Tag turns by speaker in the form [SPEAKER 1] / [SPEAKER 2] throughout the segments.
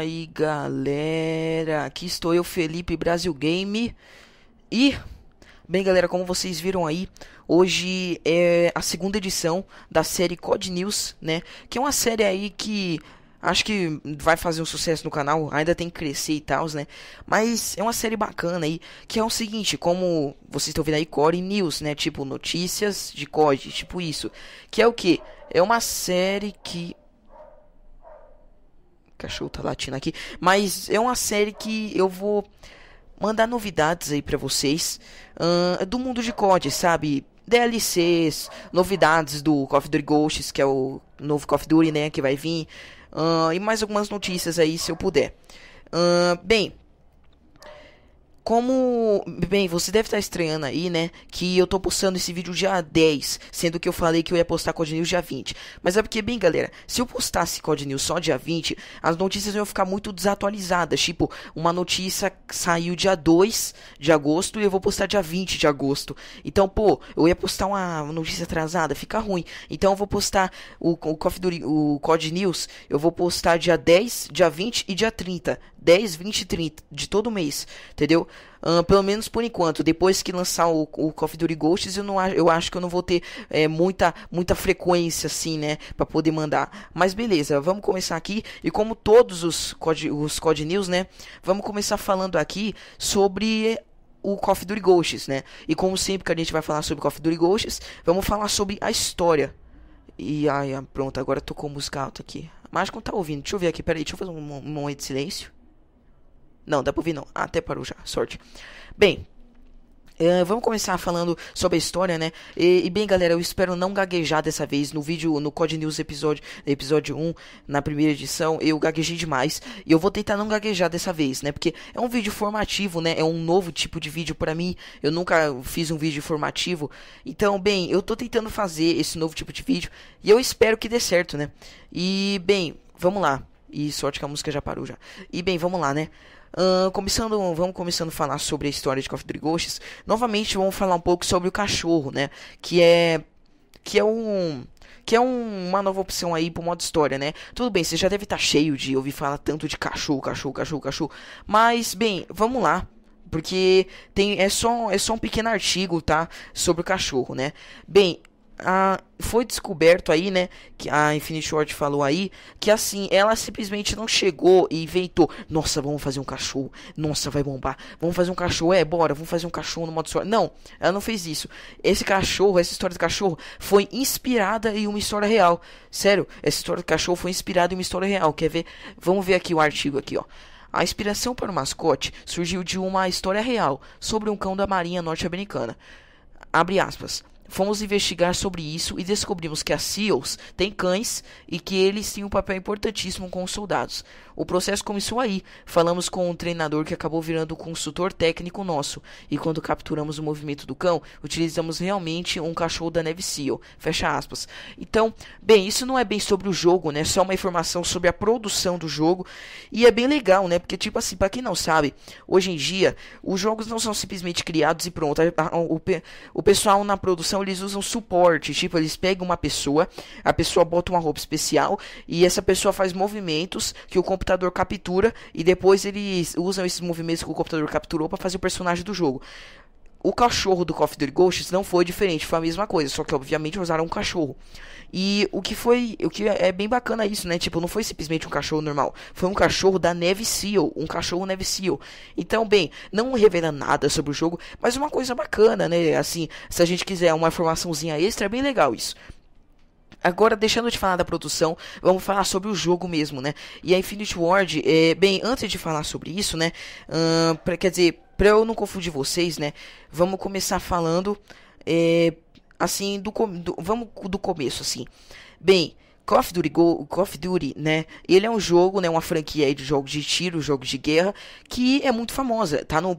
[SPEAKER 1] aí, galera? Aqui estou eu, Felipe Brasil Game. E bem, galera, como vocês viram aí, hoje é a segunda edição da série Code News, né? Que é uma série aí que acho que vai fazer um sucesso no canal, ainda tem que crescer e tal, né? Mas é uma série bacana aí, que é o seguinte, como vocês estão vendo aí, Core News, né? Tipo, notícias de Code tipo isso. Que é o que? É uma série que cachorro tá latindo aqui. Mas é uma série que eu vou mandar novidades aí para vocês uh, do mundo de COD, sabe? DLCs, novidades do Call of Duty Ghosts, que é o novo Call of Duty, né? Que vai vir. Uh, e mais algumas notícias aí, se eu puder. Uh, bem, como, bem, você deve estar estranhando aí, né, que eu tô postando esse vídeo dia 10, sendo que eu falei que eu ia postar Code News dia 20. Mas é porque, bem, galera, se eu postasse Code News só dia 20, as notícias iam ficar muito desatualizadas. Tipo, uma notícia saiu dia 2 de agosto e eu vou postar dia 20 de agosto. Então, pô, eu ia postar uma notícia atrasada, fica ruim. Então eu vou postar o, o, Coffee o Code News, eu vou postar dia 10, dia 20 e dia 30. 10, 20 e 30 de todo mês, entendeu? Uh, pelo menos por enquanto. Depois que lançar o, o Call of Duty Ghosts, eu, não, eu acho que eu não vou ter é, muita, muita frequência, assim, né? Pra poder mandar. Mas beleza, vamos começar aqui. E como todos os COD, os Code News, né? Vamos começar falando aqui sobre o Call of Duty Ghosts, né? E como sempre que a gente vai falar sobre Call of Duty Ghosts, vamos falar sobre a história. E ai, pronto, agora tocou música alta aqui. Mas não tá ouvindo. Deixa eu ver aqui, peraí, deixa eu fazer um, um momento de silêncio. Não, dá pra ouvir não. Ah, até parou já. Sorte. Bem, Uh, vamos começar falando sobre a história, né? E, e, bem, galera, eu espero não gaguejar dessa vez. No vídeo, no Code News episódio, episódio 1, na primeira edição, eu gaguejei demais. E eu vou tentar não gaguejar dessa vez, né? Porque é um vídeo formativo, né? É um novo tipo de vídeo para mim. Eu nunca fiz um vídeo formativo. Então, bem, eu tô tentando fazer esse novo tipo de vídeo. E eu espero que dê certo, né? E, bem, vamos lá. E sorte que a música já parou já. E bem, vamos lá, né? Uh, começando, vamos começando a falar sobre a história de Coffee of Ghosts. Novamente vamos falar um pouco sobre o cachorro, né? Que é que é um que é um, uma nova opção aí pro modo história, né? Tudo bem, você já deve estar tá cheio de ouvir falar tanto de cachorro, cachorro, cachorro, cachorro. Mas bem, vamos lá porque tem é só é só um pequeno artigo, tá, sobre o cachorro, né? Bem, a, foi descoberto aí, né? Que a Infinity Ward falou aí que assim, ela simplesmente não chegou e inventou. Nossa, vamos fazer um cachorro. Nossa, vai bombar. Vamos fazer um cachorro. É, bora, vamos fazer um cachorro no modo história. Não, ela não fez isso. Esse cachorro, essa história do cachorro, foi inspirada em uma história real. Sério, essa história do cachorro foi inspirada em uma história real. Quer ver? Vamos ver aqui o artigo aqui, ó. A inspiração para o mascote surgiu de uma história real sobre um cão da Marinha norte-americana. Abre aspas. Fomos investigar sobre isso e descobrimos que as SEALs têm cães e que eles têm um papel importantíssimo com os soldados. O processo começou aí. Falamos com um treinador que acabou virando consultor técnico nosso. E quando capturamos o movimento do cão, utilizamos realmente um cachorro da Neve Seal. Fecha aspas. Então, bem, isso não é bem sobre o jogo, né? Só uma informação sobre a produção do jogo. E é bem legal, né? Porque, tipo assim, para quem não sabe, hoje em dia, os jogos não são simplesmente criados e pronto. O, o pessoal na produção, eles usam suporte. Tipo, eles pegam uma pessoa, a pessoa bota uma roupa especial e essa pessoa faz movimentos que o computador computador captura e depois eles usam esses movimentos que o computador capturou para fazer o personagem do jogo. O cachorro do Call of Duty Ghosts não foi diferente, foi a mesma coisa, só que obviamente usaram um cachorro. E o que foi, o que é, é bem bacana isso, né? Tipo, não foi simplesmente um cachorro normal, foi um cachorro da Neve Seal, um cachorro Neve Seal. Então, bem, não revela nada sobre o jogo, mas uma coisa bacana, né? Assim, se a gente quiser uma informaçãozinha extra, é bem legal isso. Agora, deixando de falar da produção, vamos falar sobre o jogo mesmo, né? E a Infinity Ward, é, bem, antes de falar sobre isso, né? Uh, pra, quer dizer, pra eu não confundir vocês, né? Vamos começar falando, é, assim, do, do, vamos do começo, assim. Bem, Call of Duty, Go, Call of Duty, né? Ele é um jogo, né? Uma franquia de jogos de tiro, jogos de guerra, que é muito famosa. Tá no,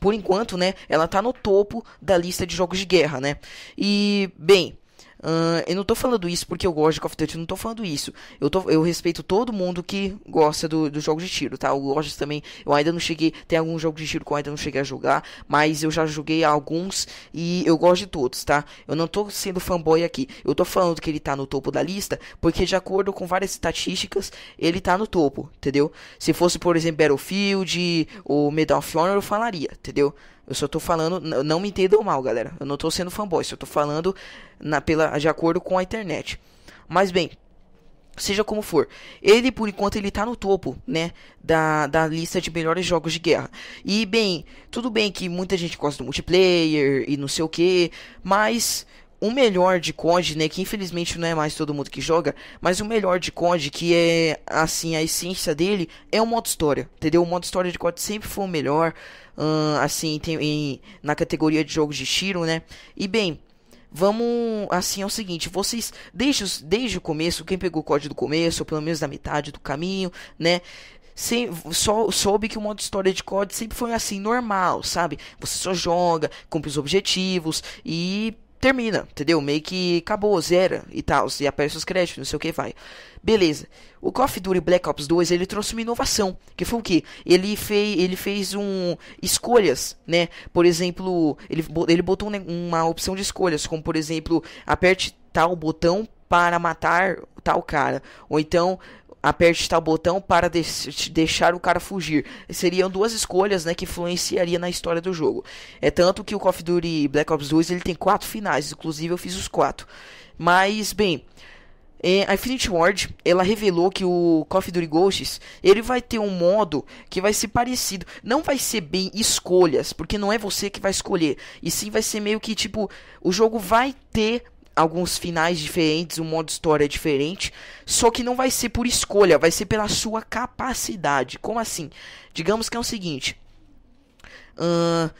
[SPEAKER 1] por enquanto, né? Ela tá no topo da lista de jogos de guerra, né? E, bem, Uh, eu não tô falando isso porque eu gosto de Call of Duty, eu não tô falando isso. Eu, tô, eu respeito todo mundo que gosta do, do jogo de tiro, tá? Eu gosto também, eu ainda não cheguei, tem alguns jogos de tiro que eu ainda não cheguei a jogar, mas eu já joguei alguns e eu gosto de todos, tá? Eu não tô sendo fanboy aqui. Eu tô falando que ele tá no topo da lista porque de acordo com várias estatísticas, ele tá no topo, entendeu? Se fosse, por exemplo, Battlefield ou Medal of Honor, eu falaria, entendeu? Eu só tô falando, não me entendam mal, galera. Eu não tô sendo fanboy, só tô falando na, pela, de acordo com a internet. Mas bem, seja como for, ele por enquanto ele tá no topo, né, da, da lista de melhores jogos de guerra. E bem, tudo bem que muita gente gosta do multiplayer e não sei o que, mas o melhor de COD, né, que infelizmente não é mais todo mundo que joga, mas o melhor de COD, que é, assim, a essência dele, é o modo história, entendeu? O modo história de COD sempre foi o melhor, hum, assim, tem, em, na categoria de jogos de tiro, né? E bem, vamos, assim, é o seguinte, vocês, desde, desde o começo, quem pegou o COD do começo, ou pelo menos da metade do caminho, né, sem, só soube que o modo história de COD sempre foi assim, normal, sabe? Você só joga, cumpre os objetivos e termina, entendeu? Meio que acabou, zera e tal, e aparece os créditos, não sei o que, vai. Beleza. O Call of Duty Black Ops 2, ele trouxe uma inovação, que foi o que? Ele, fei, ele fez um escolhas, né? Por exemplo, ele, ele botou uma opção de escolhas, como por exemplo, aperte tal botão para matar tal cara, ou então aperte tal botão para de deixar o cara fugir. Seriam duas escolhas, né, que influenciaria na história do jogo. É tanto que o Call of Duty Black Ops 2 ele tem quatro finais, inclusive eu fiz os quatro. Mas bem, é, a Infinity Ward ela revelou que o Call of Duty Ghosts ele vai ter um modo que vai ser parecido, não vai ser bem escolhas, porque não é você que vai escolher, e sim vai ser meio que tipo o jogo vai ter alguns finais diferentes, um modo história diferente, só que não vai ser por escolha, vai ser pela sua capacidade. Como assim? Digamos que é o seguinte. Uh,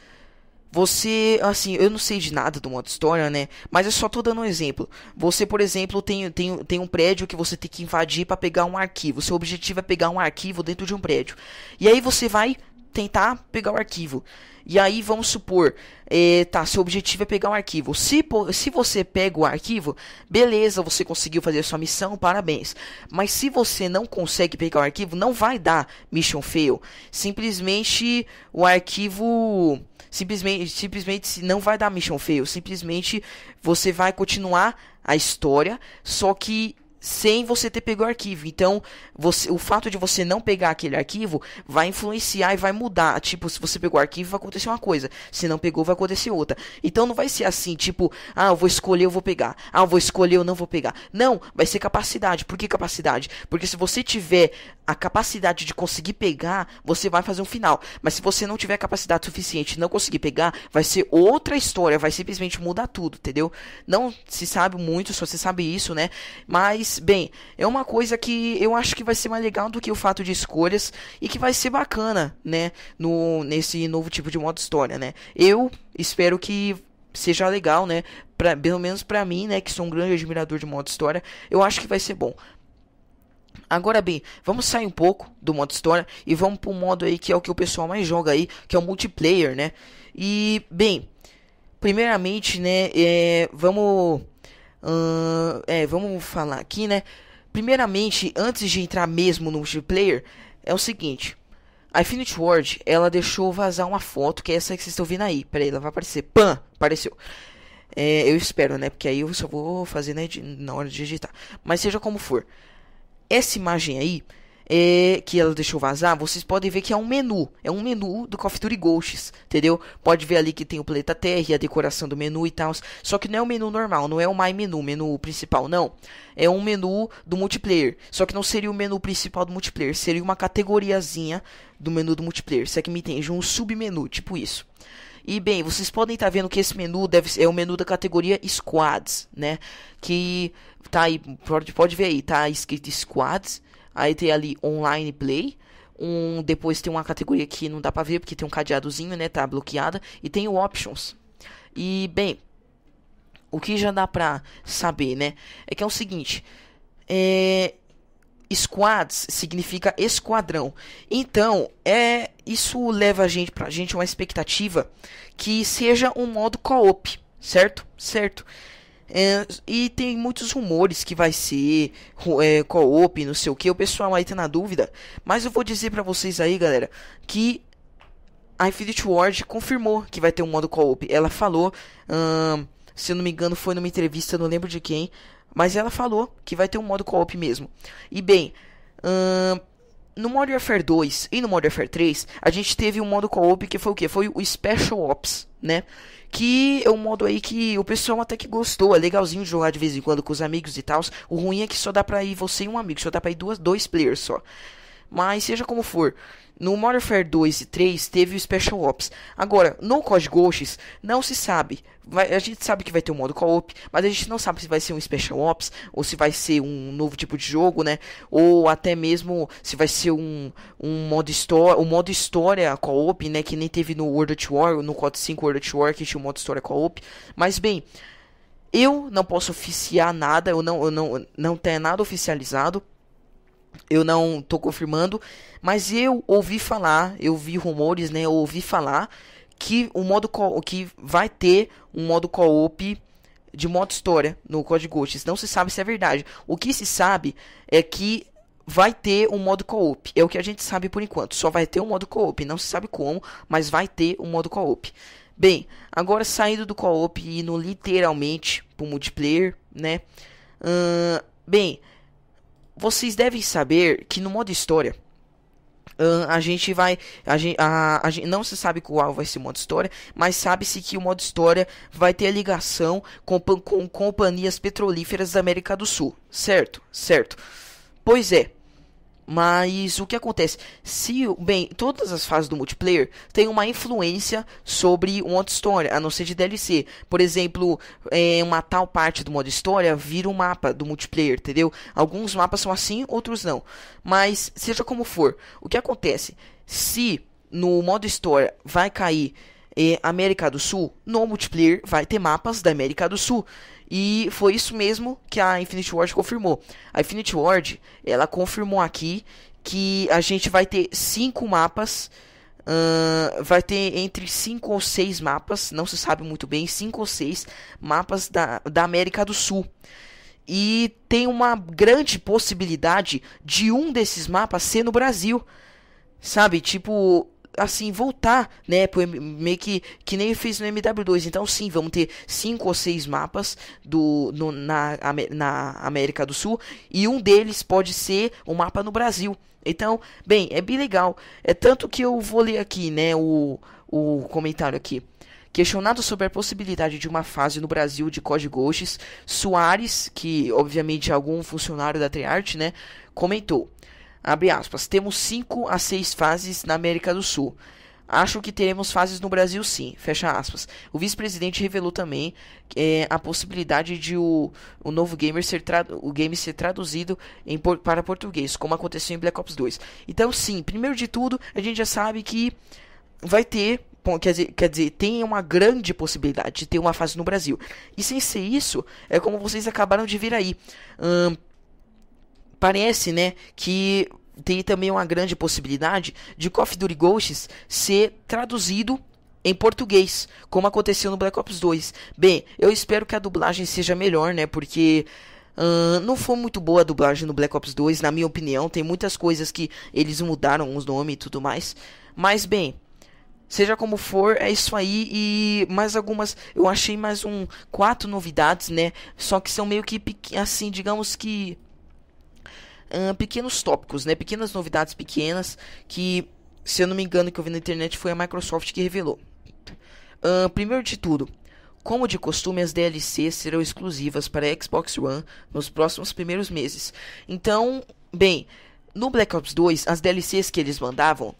[SPEAKER 1] você, assim, eu não sei de nada do modo história, né? Mas eu só tô dando um exemplo. Você, por exemplo, tem, tem, tem um prédio que você tem que invadir para pegar um arquivo. Seu objetivo é pegar um arquivo dentro de um prédio. E aí você vai tentar pegar o arquivo. E aí vamos supor, é, tá, seu objetivo é pegar um arquivo. Se, se você pega o arquivo, beleza, você conseguiu fazer sua missão, parabéns. Mas se você não consegue pegar o arquivo, não vai dar mission fail. Simplesmente o arquivo simplesmente simplesmente não vai dar mission fail, simplesmente você vai continuar a história, só que sem você ter pego o arquivo. Então, você, o fato de você não pegar aquele arquivo vai influenciar e vai mudar. Tipo, se você pegou o arquivo, vai acontecer uma coisa. Se não pegou, vai acontecer outra. Então, não vai ser assim, tipo, ah, eu vou escolher, eu vou pegar. Ah, eu vou escolher, eu não vou pegar. Não, vai ser capacidade. Por que capacidade? Porque se você tiver a capacidade de conseguir pegar, você vai fazer um final. Mas se você não tiver capacidade suficiente e não conseguir pegar, vai ser outra história. Vai simplesmente mudar tudo, entendeu? Não se sabe muito, só se sabe isso, né? Mas bem, é uma coisa que eu acho que vai ser mais legal do que o fato de escolhas e que vai ser bacana, né, no nesse novo tipo de modo história, né? Eu espero que seja legal, né? Pra, pelo menos para mim, né, que sou um grande admirador de modo história, eu acho que vai ser bom. Agora bem, vamos sair um pouco do modo história e vamos pro modo aí que é o que o pessoal mais joga aí, que é o multiplayer, né? E bem, primeiramente, né, é, vamos Uh, é, vamos falar aqui, né? Primeiramente, antes de entrar mesmo no multiplayer, é o seguinte. A Infinite Ward, ela deixou vazar uma foto, que é essa que vocês estão vendo aí. Pera aí, ela vai aparecer. pan Apareceu. É, eu espero, né? Porque aí eu só vou fazer né, na hora de editar. Mas seja como for. Essa imagem aí é, que ela deixou vazar, vocês podem ver que é um menu. É um menu do Call of Duty Ghosts, entendeu? Pode ver ali que tem o planeta Terra, a decoração do menu e tal. Só que não é o menu normal, não é o My Menu, menu principal, não. É um menu do multiplayer. Só que não seria o menu principal do multiplayer, seria uma categoriazinha do menu do multiplayer. Se é que me entende, um submenu, tipo isso. E bem, vocês podem estar tá vendo que esse menu deve é o menu da categoria Squads, né? Que tá aí, pode, pode ver aí, tá escrito Squads Aí tem ali online play. Um, depois tem uma categoria que não dá pra ver porque tem um cadeadozinho, né? Tá bloqueada. E tem o options. E, bem, o que já dá pra saber, né? É que é o seguinte: é, squads significa esquadrão. Então, é isso leva a gente pra gente uma expectativa que seja um modo co-op, certo? Certo. É, e tem muitos rumores que vai ser é, co-op, não sei o que. O pessoal aí tá na dúvida. Mas eu vou dizer para vocês aí, galera, que a Infinity Ward confirmou que vai ter um modo co-op. Ela falou, hum, se eu não me engano, foi numa entrevista, não lembro de quem. Mas ela falou que vai ter um modo co-op mesmo. E bem, hum, no Modern Warfare 2 e no Modern Warfare 3, a gente teve um modo co-op que foi o quê? Foi o Special Ops, né? Que é um modo aí que o pessoal até que gostou, é legalzinho de jogar de vez em quando com os amigos e tal. O ruim é que só dá pra ir você e um amigo, só dá pra ir duas, dois players só. Mas seja como for, no Modern Warfare 2 e 3 teve o Special Ops. Agora, no COD Ghosts não se sabe. Vai, a gente sabe que vai ter um modo co-op, mas a gente não sabe se vai ser um Special Ops ou se vai ser um novo tipo de jogo, né? Ou até mesmo se vai ser um, um modo história, um modo história co-op, né, que nem teve no World at War, no COD 5 World at War que tinha um modo história co-op. Mas bem, eu não posso oficiar nada, eu não eu não não tem nada oficializado. Eu não tô confirmando, mas eu ouvi falar, eu vi rumores, né? Eu ouvi falar que o modo que vai ter um modo co-op de modo história no Code Ghosts. Não se sabe se é verdade. O que se sabe é que vai ter um modo co-op. É o que a gente sabe por enquanto. Só vai ter um modo co-op. Não se sabe como, mas vai ter um modo co-op. Bem, agora saindo do co-op e indo literalmente pro multiplayer, né? Uh, bem, vocês devem saber que no modo história a gente vai. A gente, a, a, não se sabe qual vai ser o modo história, mas sabe-se que o modo história vai ter ligação com, com companhias petrolíferas da América do Sul. Certo? Certo. Pois é. Mas o que acontece? Se, bem, todas as fases do multiplayer têm uma influência sobre o modo história, a não ser de DLC. Por exemplo, é, uma tal parte do modo história vira o um mapa do multiplayer, entendeu? Alguns mapas são assim, outros não. Mas, seja como for, o que acontece? Se no modo história vai cair é, América do Sul, no multiplayer vai ter mapas da América do Sul. E foi isso mesmo que a Infinity Ward confirmou. A Infinity Ward, ela confirmou aqui que a gente vai ter cinco mapas. Uh, vai ter entre 5 ou 6 mapas, não se sabe muito bem, 5 ou 6 mapas da, da América do Sul. E tem uma grande possibilidade de um desses mapas ser no Brasil. Sabe, tipo, assim, voltar, né? Pro, meio que, que nem fez no MW2. Então, sim, vamos ter cinco ou seis mapas do, no, na, na América do Sul. E um deles pode ser um mapa no Brasil. Então, bem, é bem legal. É tanto que eu vou ler aqui, né? O, o comentário aqui. Questionado sobre a possibilidade de uma fase no Brasil de Code Ghosts, Soares, que obviamente é algum funcionário da Treyarch, né, comentou: Abre aspas. Temos 5 a 6 fases na América do Sul. Acho que teremos fases no Brasil sim. Fecha aspas. O vice-presidente revelou também é, a possibilidade de o, o novo gamer ser o game ser traduzido em, para português, como aconteceu em Black Ops 2. Então sim, primeiro de tudo, a gente já sabe que vai ter. Bom, quer, dizer, quer dizer, tem uma grande possibilidade de ter uma fase no Brasil. E sem ser isso, é como vocês acabaram de vir aí. Hum, parece, né, que tem também uma grande possibilidade de Coffee Duty Ghosts ser traduzido em português, como aconteceu no Black Ops 2. Bem, eu espero que a dublagem seja melhor, né, porque Uh, não foi muito boa a dublagem no Black Ops 2, na minha opinião. Tem muitas coisas que eles mudaram os nomes e tudo mais. Mas bem, seja como for, é isso aí. E mais algumas. Eu achei mais um. Quatro novidades, né? Só que são meio que assim, digamos que pequenos tópicos, né? Pequenas novidades pequenas que, se eu não me engano, que eu vi na internet foi a Microsoft que revelou. primeiro de tudo, como de costume, as DLCs serão exclusivas para Xbox One nos próximos primeiros meses. Então, bem, no Black Ops 2, as DLCs que eles mandavam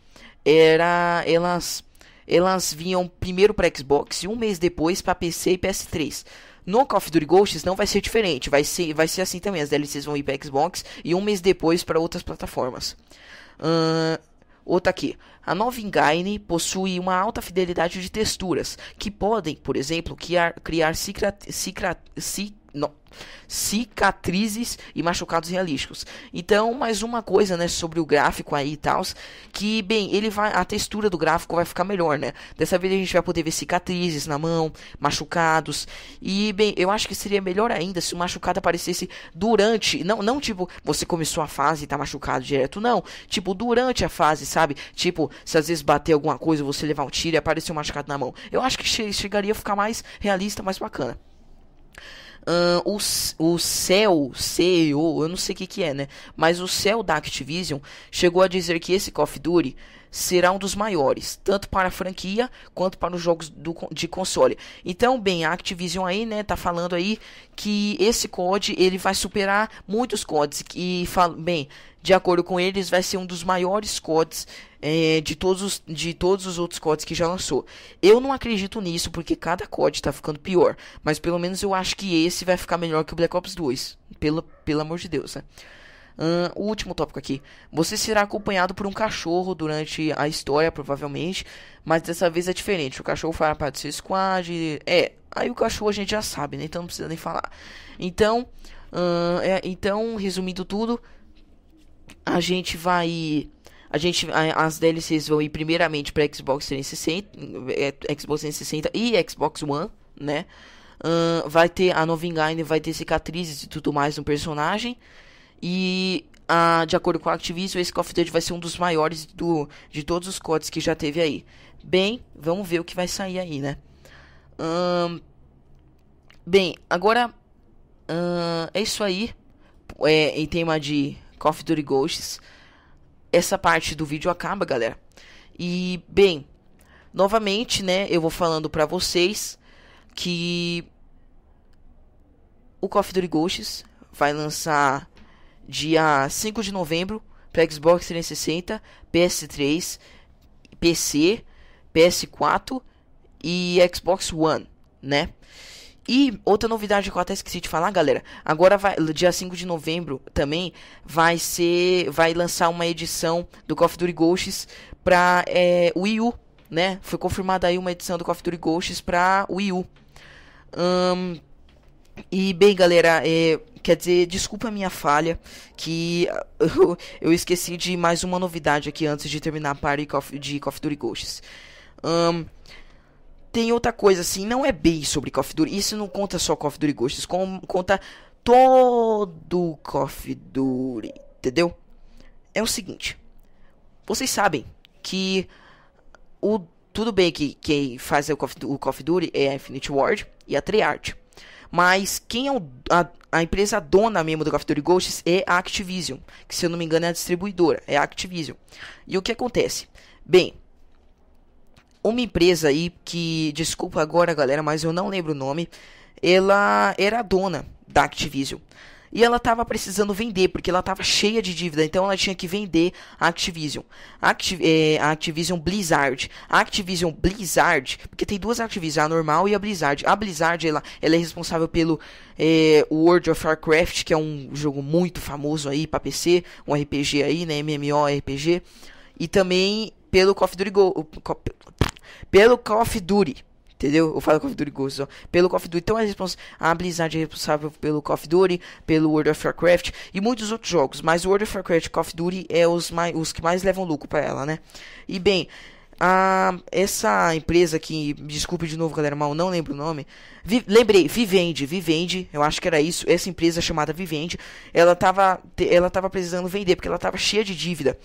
[SPEAKER 1] era elas elas vinham primeiro para Xbox e um mês depois para PC e PS3. No Call of Duty Ghosts não vai ser diferente, vai ser, vai ser assim também. As DLCs vão ir para Xbox e um mês depois para outras plataformas. Uh, outra aqui. A nova Engine possui uma alta fidelidade de texturas, que podem, por exemplo, criar, criar cicra, cicra, no, cicatrizes e machucados realísticos. Então, mais uma coisa, né, sobre o gráfico aí e tal, que bem, ele vai a textura do gráfico vai ficar melhor, né? Dessa vez a gente vai poder ver cicatrizes na mão, machucados. E bem, eu acho que seria melhor ainda se o machucado aparecesse durante, não não tipo você começou a fase e tá machucado direto, não. Tipo durante a fase, sabe? Tipo, se às vezes bater alguma coisa, você levar um tiro e aparecer um machucado na mão. Eu acho que che chegaria a ficar mais realista, mais bacana. Uh, o, o CEO, CEO, eu não sei o que, que é, né? Mas o CEO da Activision chegou a dizer que esse Call of Duty será um dos maiores, tanto para a franquia quanto para os jogos do, de console. Então, bem, a Activision aí, né, tá falando aí que esse COD ele vai superar muitos CODs e bem, de acordo com eles, vai ser um dos maiores CODs é, de, todos os, de todos os outros CODs que já lançou. Eu não acredito nisso, porque cada COD está ficando pior. Mas pelo menos eu acho que esse vai ficar melhor que o Black Ops 2. Pelo, pelo amor de Deus, né? o último tópico aqui. Você será acompanhado por um cachorro durante a história, provavelmente. Mas dessa vez é diferente. O cachorro fará parte do seu squad. É, aí o cachorro a gente já sabe, né? Então não precisa nem falar. Então, é, então resumindo tudo, a gente vai. A gente, as DLCs vão ir primeiramente para Xbox 360, é, Xbox 360 e Xbox One, né? vai ter a nova Engine, vai ter cicatrizes e tudo mais no personagem. E ah, de acordo com a Activision, esse Call of Duty vai ser um dos maiores do, de todos os CODs que já teve aí. Bem, vamos ver o que vai sair aí, né? bem, agora é isso aí. É, em tema de Call of Duty Ghosts, essa parte do vídeo acaba, galera. E, bem, novamente, né, eu vou falando pra vocês que o Call of Duty Ghosts vai lançar dia 5 de novembro para Xbox 360, PS3, PC, PS4 e Xbox One, né? E outra novidade que eu até esqueci de falar, galera. Agora vai, dia 5 de novembro também vai ser vai lançar uma edição do Call of Duty Ghosts para é, Wii U, né? Foi confirmada aí uma edição do Call of Duty Ghosts para Wii U. Um, e bem, galera, é, Quer dizer, desculpa a minha falha, que eu, eu, esqueci de mais uma novidade aqui antes de terminar a party de Call of Duty Ghosts. Um, tem outra coisa, assim, não é bem sobre Call of Duty. Isso não conta só Call of Duty Ghosts, com, conta todo Call of Duty, entendeu? É o seguinte, vocês sabem que o tudo bem que quem faz o Call of Duty é a Infinity Ward e a Treyarch. Mas quem é o, a, a, empresa dona mesmo do Cafeteria Ghosts é a Activision, que se eu não me engano é a distribuidora, é a Activision. E o que acontece? Bem, uma empresa aí que, desculpa agora galera, mas eu não lembro o nome, ela era dona da Activision. E ela estava precisando vender, porque ela estava cheia de dívida, então ela tinha que vender a Activision. Activ é, a Activision Blizzard. A Activision Blizzard, porque tem duas Activision, a normal e a Blizzard. A Blizzard, ela, ela é responsável pelo é, World of Warcraft, que é um jogo muito famoso aí para PC, um RPG aí, né, MMORPG. E também pelo Call of Duty... Go pelo Call of Duty Entendeu? Eu falo Call of Duty Ghosts, ó. Pelo Call of Duty. Então a, é respons a Blizzard é responsável pelo Call of Duty, pelo World of Warcraft e muitos outros jogos. Mas World of Warcraft e Call of Duty é os, mais, os que mais levam lucro para ela, né? E bem, a, essa empresa que, desculpe de novo galera, mal não lembro o nome. Vi, lembrei, Vivendi, Vivendi, eu acho que era isso. Essa empresa chamada Vivendi, ela tava, ela tava precisando vender porque ela tava cheia de dívida.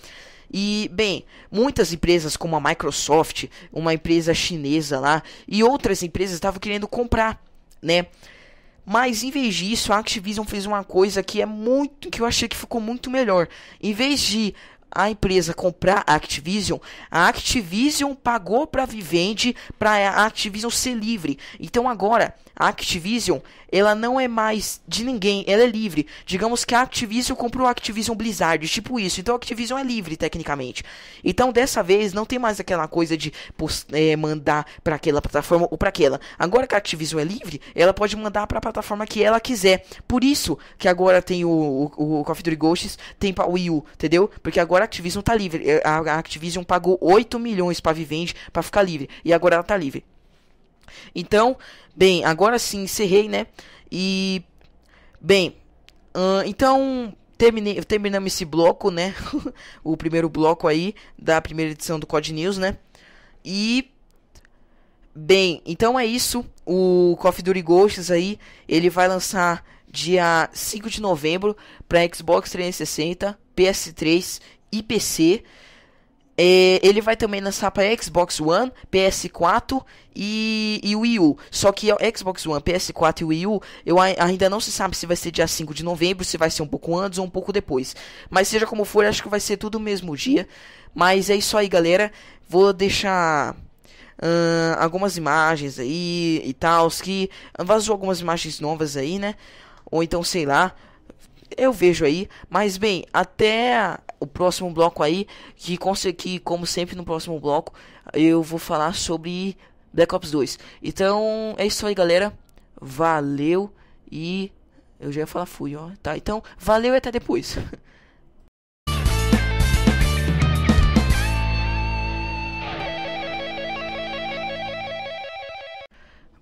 [SPEAKER 1] E, bem, muitas empresas como a Microsoft, uma empresa chinesa lá, e outras empresas estavam querendo comprar, né? Mas em vez disso, a Activision fez uma coisa que é muito que eu achei que ficou muito melhor. Em vez de a empresa comprar a Activision, a Activision pagou para a Vivendi para a Activision ser livre. Então agora a Activision ela não é mais de ninguém, ela é livre. Digamos que a Activision comprou a Activision Blizzard, tipo isso. Então a Activision é livre tecnicamente. Então dessa vez não tem mais aquela coisa de é, mandar para aquela plataforma ou para aquela. Agora que a Activision é livre, ela pode mandar para a plataforma que ela quiser. Por isso que agora tem o, o, o Call of Duty Ghosts, tem para o Wii U, entendeu? Porque agora agora a Activision tá livre. É, a Activision pagou 8 milhões para Vivendi para ficar livre. E agora ela tá livre. Então, bem, agora sim encerrei, né? E. Bem, uh, então terminei, terminamos esse bloco, né? o primeiro bloco aí da primeira edição do Code News, né? E bem, então é isso. O Coffee Duty Ghosts aí, ele vai lançar dia 5 de novembro para Xbox 360, PS3 e PC. É, ele vai também lançar para Xbox One, PS4 e, e Wii U. Só que é Xbox One, PS4 e Wii U, eu a, ainda não se sabe se vai ser dia 5 de novembro, se vai ser um pouco antes ou um pouco depois. Mas seja como for, acho que vai ser tudo o mesmo dia. Mas é isso aí, galera. Vou deixar uh, algumas imagens aí e tal. Que vazou algumas imagens novas aí, né? Ou então, sei lá. Eu vejo aí. Mas bem, até o próximo bloco aí, que, que como sempre no próximo bloco, eu vou falar sobre Black Ops 2. Então, é isso aí, galera. Valeu e eu já ia falar fui, ó, tá? Então, valeu e até depois.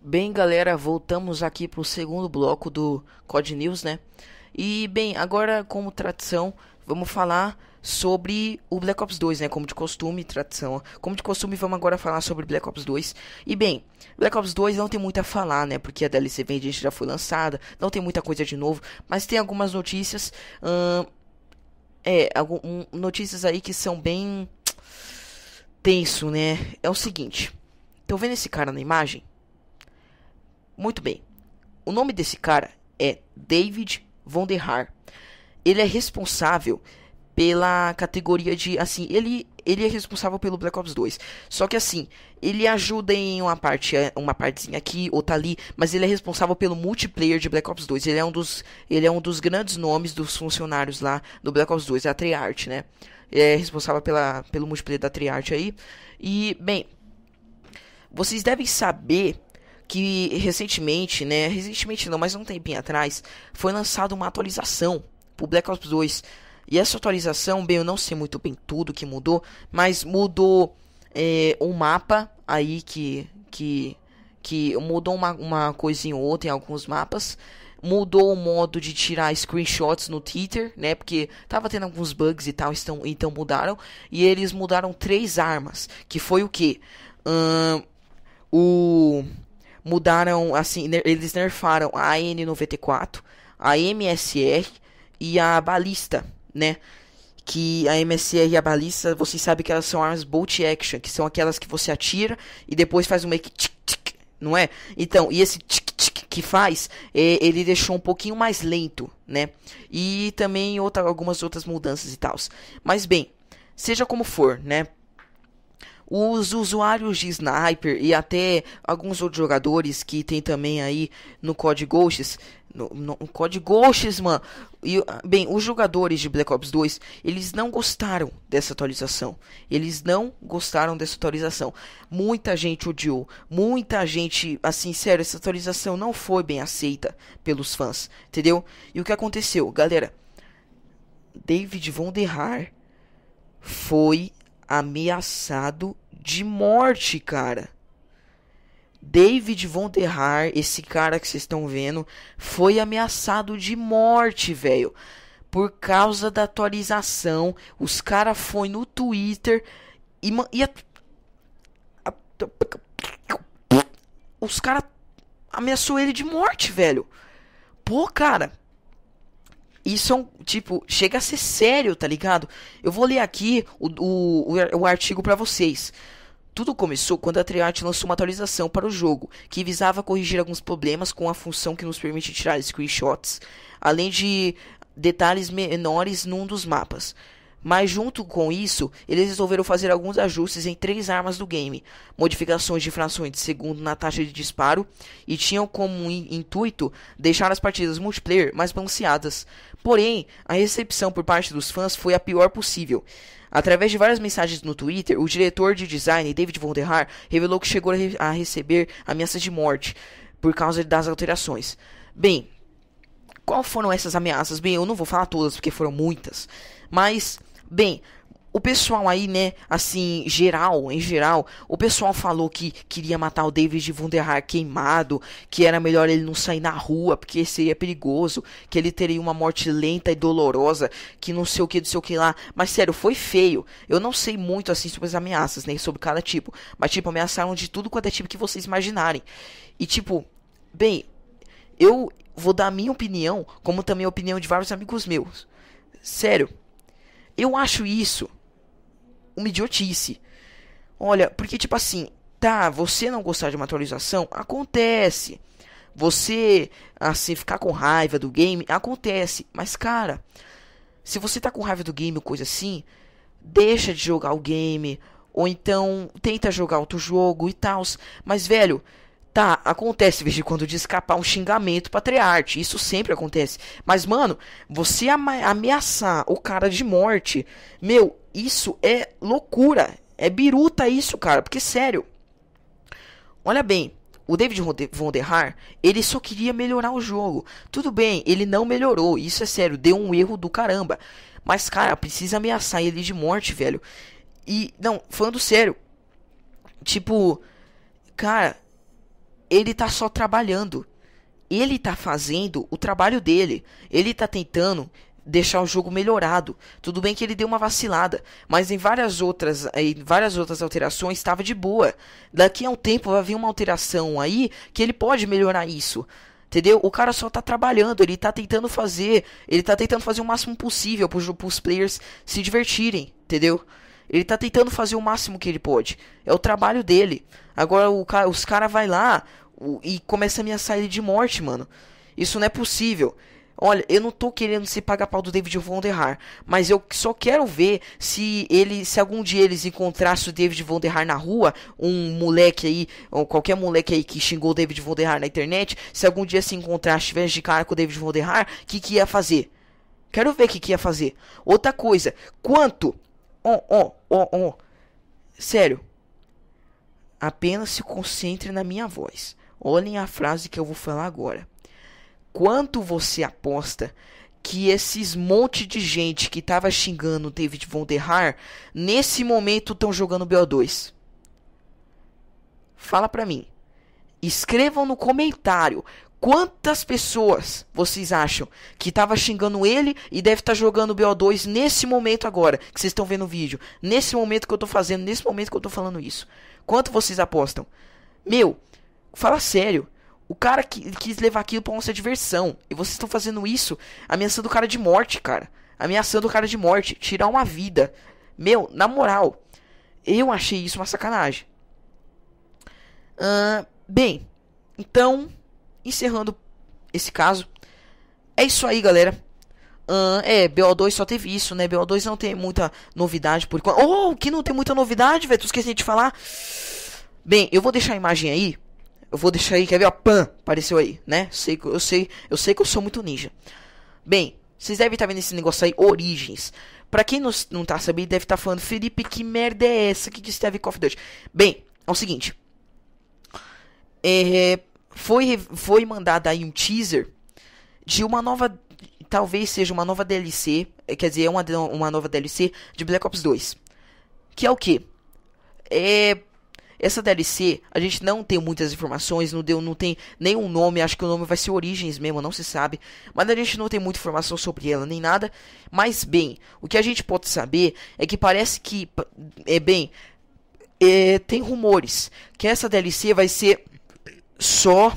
[SPEAKER 1] Bem, galera, voltamos aqui pro segundo bloco do COD News, né? E bem, agora como tradição, vamos falar sobre o Black Ops 2, né? Como de costume, tradição. Como de costume, vamos agora falar sobre Black Ops 2. E bem, Black Ops 2 não tem muito a falar, né? Porque a DLC Vengeance já foi lançada, não tem muita coisa de novo, mas tem algumas notícias. Hum, é, algum, notícias aí que são bem tenso, né? É o seguinte. Estão vendo esse cara na imagem? Muito bem. O nome desse cara é David Von der Haar ele é responsável pela categoria de assim, ele ele é responsável pelo Black Ops 2. Só que assim, ele ajuda em uma parte, é, uma partezinha aqui, tá ali, mas ele é responsável pelo multiplayer de Black Ops 2. Ele é um dos, ele é um dos grandes nomes dos funcionários lá do Black Ops 2, é a Treyarch, né? Ele é responsável pela, pelo multiplayer da Treyarch aí. E, bem, vocês devem saber que recentemente, né, recentemente não, mas um tempinho atrás, foi lançada uma atualização o Black Ops 2. E essa atualização, bem, eu não sei muito bem tudo que mudou, mas mudou é, mapa aí que que que mudou uma, uma coisinha ou outra em alguns mapas. Mudou o modo de tirar screenshots no Twitter, né? Porque tava tendo alguns bugs e tal, então então mudaram. E eles mudaram três armas. Que foi o que? Hum, o. Mudaram, assim, eles nerfaram a AN94, a MSR e a balista, né? Que a MSR e a balista, vocês sabem que elas são armas bolt action, que são aquelas que você atira e depois faz um make tic tic, não é? Então, e esse tic tic que faz, é, ele deixou um pouquinho mais lento, né? E também outra, algumas outras mudanças e tal. Mas bem, seja como for, né? os usuários de sniper e até alguns outros jogadores que tem também aí no COD Ghosts no, no, no Ghosts, mano. E, bem, os jogadores de Black Ops 2, eles não gostaram dessa atualização. Eles não gostaram dessa atualização. Muita gente odiou. Muita gente, assim, sério, essa atualização não foi bem aceita pelos fãs, entendeu? E o que aconteceu, galera? David Von Derrar foi ameaçado de morte, cara. David Von Terrar, esse cara que vocês estão vendo, foi ameaçado de morte, velho. Por causa da atualização, os cara foi no Twitter e, e a, a, a, os cara ameaçou ele de morte, velho. Pô, cara, isso é um, tipo, chega a ser sério, tá ligado? Eu vou ler aqui o, o, o artigo para vocês. Tudo começou quando a Treyarch lançou uma atualização para o jogo, que visava corrigir alguns problemas com a função que nos permite tirar screenshots, além de detalhes menores num dos mapas. Mas junto com isso, eles resolveram fazer alguns ajustes em três armas do game, modificações de frações de segundo na taxa de disparo e tinham como intuito deixar as partidas multiplayer mais balanceadas. Porém, a recepção por parte dos fãs foi a pior possível. Através de várias mensagens no Twitter, o diretor de design David Von der Haar revelou que chegou a, re a receber ameaças de morte por causa das alterações. Bem, qual foram essas ameaças? Bem, eu não vou falar todas porque foram muitas, mas Bem, o pessoal aí, né, assim, geral, em geral, o pessoal falou que queria matar o David de Wunderhar queimado, que era melhor ele não sair na rua, porque seria perigoso, que ele teria uma morte lenta e dolorosa, que não sei o que, não sei o que lá. Mas sério, foi feio. Eu não sei muito, assim, sobre as ameaças, nem né, sobre cada tipo. Mas, tipo, ameaçaram de tudo quanto é tipo que vocês imaginarem. E, tipo, bem, eu vou dar a minha opinião, como também a opinião de vários amigos meus. Sério eu acho isso uma idiotice. Olha, porque tipo assim, tá, você não gostar de uma atualização, acontece. Você, assim, ficar com raiva do game, acontece. Mas, cara, se você tá com raiva do game ou coisa assim, deixa de jogar o game. Ou então, tenta jogar outro jogo e tal. Mas, velho, Tá, acontece de vez em quando de escapar um xingamento pra trearte Isso sempre acontece. Mas, mano, você ameaçar o cara de morte, meu, isso é loucura. É biruta isso, cara. Porque, sério. Olha bem, o David Von Der Haar, ele só queria melhorar o jogo. Tudo bem, ele não melhorou, isso é sério, deu um erro do caramba. Mas, cara, precisa ameaçar ele de morte, velho. E, não, falando sério, tipo, cara, ele tá só trabalhando. Ele tá fazendo o trabalho dele. Ele tá tentando deixar o jogo melhorado. Tudo bem que ele deu uma vacilada, mas em várias outras, em várias outras alterações estava de boa. Daqui a um tempo vai vir uma alteração aí que ele pode melhorar isso. Entendeu? O cara só tá trabalhando, ele tá tentando fazer, ele tá tentando fazer o máximo possível para os players se divertirem, entendeu? Ele tá tentando fazer o máximo que ele pode. É o trabalho dele. Agora o cara, os caras vai lá o, e começa a minha ele de morte, mano. Isso não é possível. Olha, eu não tô querendo se pagar pau do David Von Der Haar, mas eu só quero ver se ele, se algum dia eles encontrassem o David Von Der Haar na rua, um moleque aí, ou qualquer moleque aí que xingou o David Von Der Haar na internet, se algum dia se encontrar, tivesse de cara com o David Von Der Haar, o que que ia fazer? Quero ver o que que ia fazer. Outra coisa, quanto? Oh, oh, oh, oh. Sério, Apenas se concentre na minha voz. Olhem a frase que eu vou falar agora. Quanto você aposta que esses monte de gente que estava xingando o David Von Der Haar, nesse momento estão jogando BO2? Fala pra mim. Escrevam no comentário quantas pessoas vocês acham que estava xingando ele e deve estar tá jogando BO2 nesse momento agora que vocês estão vendo o vídeo, nesse momento que eu estou fazendo, nesse momento que eu estou falando isso. Quanto vocês apostam? Meu, fala sério. O cara que, quis levar aquilo pra nossa diversão. E vocês estão fazendo isso ameaçando o cara de morte, cara. Ameaçando o cara de morte. Tirar uma vida. Meu, na moral. Eu achei isso uma sacanagem. Uh, bem, então, encerrando esse caso. É isso aí, galera. Uh, é, BO2 só teve isso, né? BO2 não tem muita novidade por enquanto. Oh, que não tem muita novidade, velho. Tu esqueci de falar. Bem, eu vou deixar a imagem aí. Eu vou deixar aí, quer ver? Ó, PAN! Apareceu aí, né? Sei, eu, sei, eu sei que eu sou muito ninja. Bem, vocês devem estar tá vendo esse negócio aí, Origens. Pra quem não, não tá sabendo, deve estar tá falando, Felipe, que merda é essa? O que, que isso tem a Bem, é o seguinte. É, foi, foi mandado aí um teaser de uma nova talvez seja uma nova DLC, eh, quer dizer, uma, uma nova DLC de Black Ops 2. Que é o que? É, essa DLC, a gente não tem muitas informações, não, deu, não tem nenhum nome, acho que o nome vai ser Origens mesmo, não se sabe. Mas a gente não tem muita informação sobre ela, nem nada. Mas, bem, o que a gente pode saber é que parece que, é bem, é, tem rumores que essa DLC vai ser só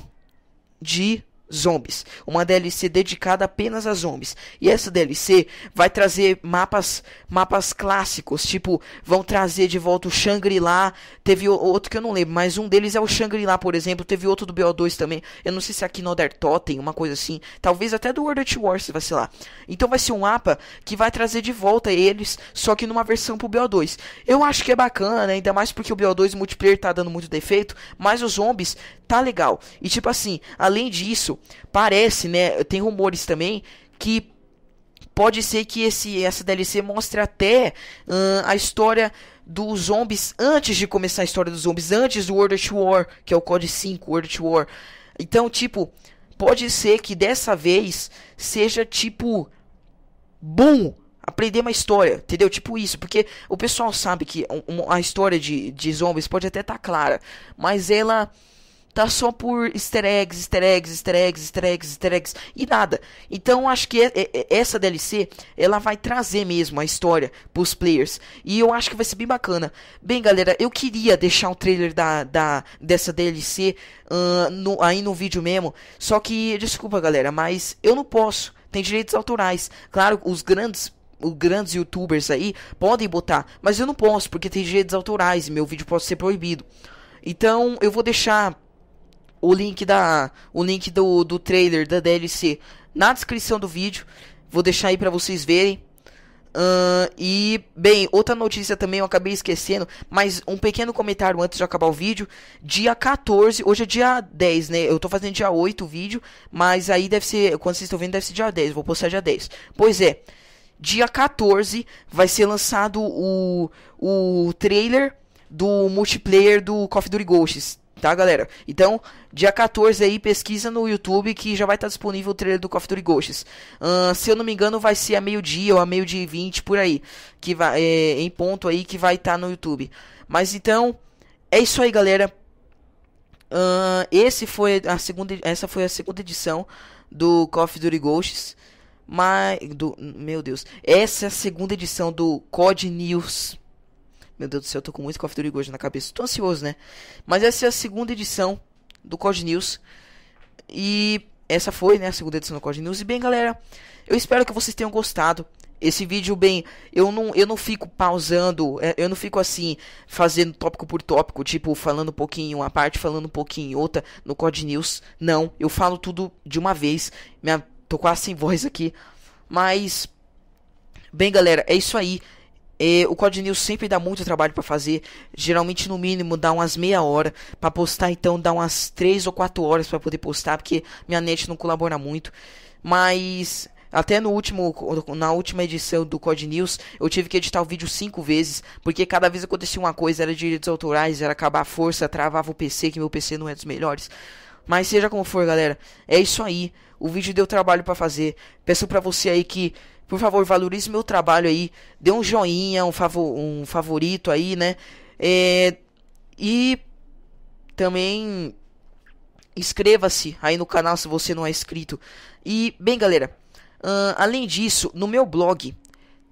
[SPEAKER 1] de Zombies, uma DLC dedicada apenas a zombies. E essa DLC vai trazer mapas, mapas clássicos, tipo, vão trazer de volta o Shangri-La, teve outro que eu não lembro, mas um deles é o Shangri-La, por exemplo, teve outro do BO2 também. Eu não sei se é aqui no Other Totem, uma coisa assim, talvez até do World at War, se vai ser lá. Então vai ser um mapa que vai trazer de volta eles, só que numa versão pro BO2. Eu acho que é bacana, ainda mais porque o BO2 multiplayer tá dando muito defeito, mas os zombies tá legal. E tipo assim, além disso, parece, né? Tem rumores também que pode ser que esse essa DLC mostre até uh, a história dos zombies antes de começar a história dos zombies, antes do World at War, que é o Code 5 World at War. Então, tipo, pode ser que dessa vez seja tipo boom aprender uma história, entendeu? Tipo isso, porque o pessoal sabe que a história de, de zombies pode até estar tá clara, mas ela tá só por easter eggs, easter eggs, easter eggs, easter eggs, easter eggs e nada. Então acho que essa DLC ela vai trazer mesmo a história pros players e eu acho que vai ser bem bacana. Bem, galera, eu queria deixar o um trailer da, da dessa DLC uh, ah, no, aí no vídeo mesmo, só que desculpa, galera, mas eu não posso. Tem direitos autorais. Claro, os grandes os grandes youtubers aí podem botar, mas eu não posso porque tem direitos autorais e meu vídeo pode ser proibido. Então eu vou deixar o link da o link do, do trailer da DLC na descrição do vídeo. Vou deixar aí para vocês verem. Uh, e, bem, outra notícia também eu acabei esquecendo, mas um pequeno comentário antes de acabar o vídeo. Dia 14, hoje é dia 10, né? Eu tô fazendo dia 8 o vídeo, mas aí deve ser, quando vocês estão vendo, deve ser dia 10, vou postar dia 10. Pois é, dia 14 vai ser lançado o, o trailer do multiplayer do Call of Duty Ghosts, tá, galera? Então, Dia 14 aí, pesquisa no YouTube que já vai estar disponível o trailer do Call of Duty Ghosts. Uh, se eu não me engano, vai ser a meio-dia ou a meio-dia e 20 por aí. Que vai, é, em ponto aí que vai estar no YouTube. Mas então, é isso aí, galera. Uh, esse foi a segunda, essa foi a segunda edição do Call of Duty Ghosts. Mas, do, meu Deus, essa é a segunda edição do COD News. Meu Deus do céu, eu tô com muito Call of Duty Ghosts na cabeça. Tô ansioso, né? Mas essa é a segunda edição do COD News. E essa foi, né, a segunda edição do COD News. E bem, galera, eu espero que vocês tenham gostado. Esse vídeo, bem, eu não, eu não fico pausando, é, eu não fico assim, fazendo tópico por tópico, tipo, falando um pouquinho uma parte, falando um pouquinho outra no COD News. Não, eu falo tudo de uma vez. Minha, tô quase sem voz aqui. Mas, bem, galera, é isso aí. É, o Code News sempre dá muito trabalho para fazer, geralmente no mínimo dá umas meia hora para postar, então dá umas 3 ou 4 horas para poder postar, porque minha net não colabora muito. Mas até no último, na última edição do Code News, eu tive que editar o vídeo cinco vezes, porque cada vez acontecia uma coisa, era direitos autorais, era acabar a força, travava o PC, que meu PC não é dos melhores. Mas seja como for, galera, é isso aí. O vídeo deu trabalho para fazer. Peço para você aí que por favor, valorize meu trabalho aí. Dê um joinha, um, favor, um favorito aí, né? É, e também inscreva-se aí no canal se você não é inscrito. E, bem, galera, uh, além disso, no meu blog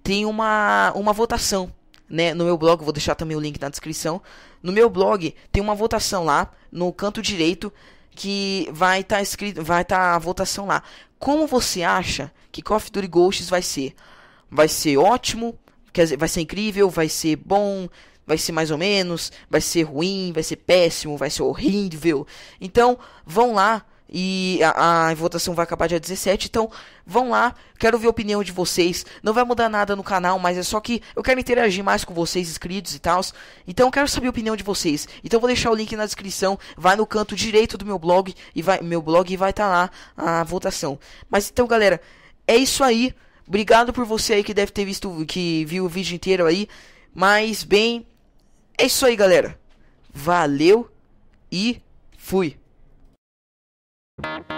[SPEAKER 1] tem uma, uma votação. Né, no meu blog, vou deixar também o link na descrição. No meu blog tem uma votação lá no canto direito que vai estar tá escrito, vai estar tá a votação lá como você acha que Call of Duty Ghosts vai ser? Vai ser ótimo? Quer dizer, vai ser incrível? Vai ser bom? Vai ser mais ou menos? Vai ser ruim? Vai ser péssimo? Vai ser horrível? Então, vão lá e a, a, votação vai acabar dia 17. Então, vão lá. Quero ver a opinião de vocês. Não vai mudar nada no canal, mas é só que eu quero interagir mais com vocês, inscritos e tal. Então, quero saber a opinião de vocês. Então, vou deixar o link na descrição. Vai no canto direito do meu blog. e vai Meu blog e vai estar tá lá a votação. Mas então, galera, é isso aí. Obrigado por você aí que deve ter visto, que viu o vídeo inteiro aí. Mas, bem, é isso aí, galera. Valeu e fui. you